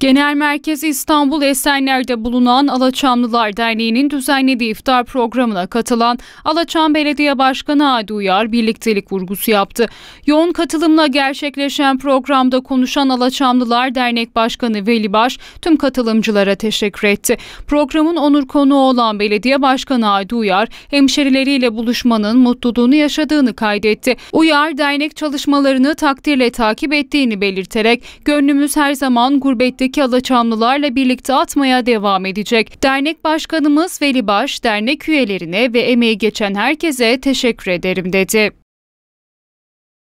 Genel Merkez, İstanbul Esenler'de bulunan Alaçamlılar Derneği'nin düzenlediği iftar programına katılan Alaçam Belediye Başkanı Adi Uyar birliktelik vurgusu yaptı. Yoğun katılımla gerçekleşen programda konuşan Alaçamlılar Dernek Başkanı Veli Baş tüm katılımcılara teşekkür etti. Programın onur konuğu olan Belediye Başkanı Adi Uyar hemşerileriyle buluşmanın mutluluğunu yaşadığını kaydetti. Uyar dernek çalışmalarını takdirle takip ettiğini belirterek gönlümüz her zaman gurbette şehrindeki Alaçamlılarla birlikte atmaya devam edecek. Dernek Başkanımız Veli Baş, dernek üyelerine ve emeği geçen herkese teşekkür ederim dedi.